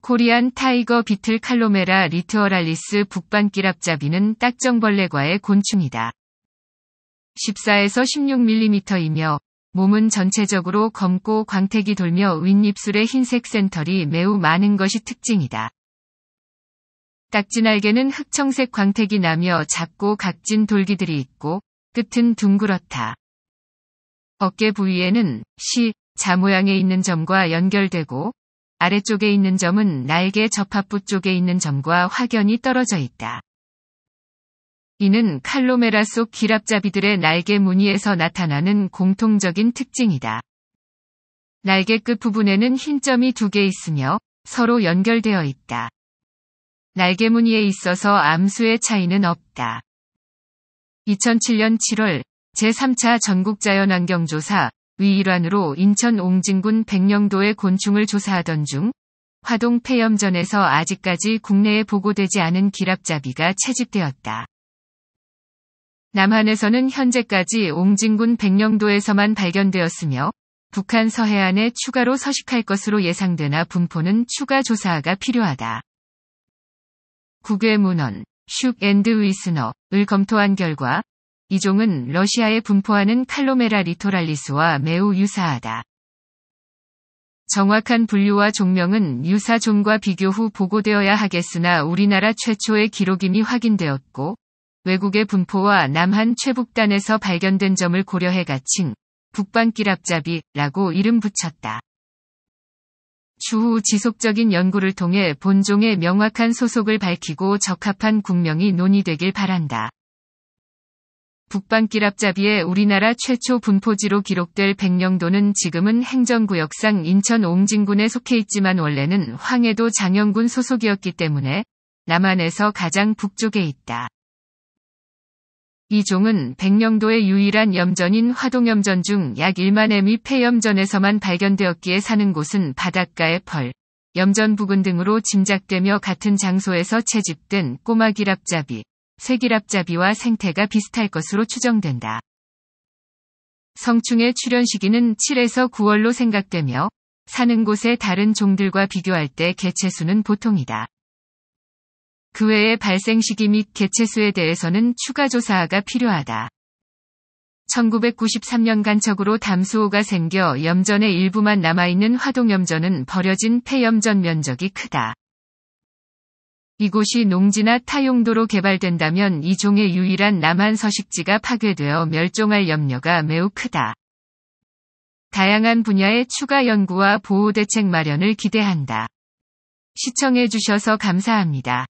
코리안 타이거 비틀 칼로메라 리트어랄리스 북반기랍잡이는 딱정벌레과의 곤충이다. 14에서 16mm이며 몸은 전체적으로 검고 광택이 돌며 윗입술에 흰색 센터리 매우 많은 것이 특징이다. 딱지날개는 흑청색 광택이 나며 작고 각진 돌기들이 있고 끝은 둥그렇다. 어깨 부위에는 시, 자 모양에 있는 점과 연결되고 아래쪽에 있는 점은 날개 접합부 쪽에 있는 점과 확연히 떨어져 있다. 이는 칼로메라 속 기랍잡이들의 날개 무늬에서 나타나는 공통적인 특징이다. 날개 끝 부분에는 흰 점이 두 개 있으며 서로 연결되어 있다. 날개 무늬에 있어서 암수의 차이는 없다. 2007년 7월 제3차 전국자연환경조사 위 일환으로 인천 옹진군 백령도의 곤충을 조사하던 중 화동 폐염전에서 아직까지 국내에 보고되지 않은 기랍잡이가 채집되었다. 남한에서는 현재까지 옹진군 백령도에서만 발견되었으며 북한 서해안에 추가로 서식할 것으로 예상되나 분포는 추가 조사가 필요하다. 국외문헌, 슉 앤드 위스너을 검토한 결과 이 종은 러시아에 분포하는 칼로메라 리토랄리스와 매우 유사하다. 정확한 분류와 종명은 유사 종과 비교 후 보고되어야 하겠으나 우리나라 최초의 기록임이 확인되었고 외국의 분포와 남한 최북단에서 발견된 점을 고려해 가칭 북방기랍잡이라고 이름 붙였다. 추후 지속적인 연구를 통해 본종의 명확한 소속을 밝히고 적합한 국명이 논의되길 바란다. 북방기랍잡이의 우리나라 최초 분포지로 기록될 백령도는 지금은 행정구역상 인천 옹진군에 속해 있지만 원래는 황해도 장영군 소속이었기 때문에 남한에서 가장 북쪽에 있다. 이 종은 백령도의 유일한 염전인 화동염전 중 약 1만 해미 폐염전에서만 발견되었기에 사는 곳은 바닷가의 펄, 염전 부근 등으로 짐작되며 같은 장소에서 채집된 꼬마 기랍잡이, 세기랍잡이와 생태가 비슷할 것으로 추정된다. 성충의 출현 시기는 7에서 9월로 생각되며 사는 곳의 다른 종들과 비교할 때 개체수는 보통이다. 그 외에 발생 시기 및 개체수에 대해서는 추가 조사가 필요하다. 1993년 간척으로 담수호가 생겨 염전의 일부만 남아있는 화동염전은 버려진 폐염전 면적이 크다. 이곳이 농지나 타용도로 개발된다면 이 종의 유일한 남한 서식지가 파괴되어 멸종할 염려가 매우 크다. 다양한 분야의 추가 연구와 보호 대책 마련을 기대한다. 시청해주셔서 감사합니다.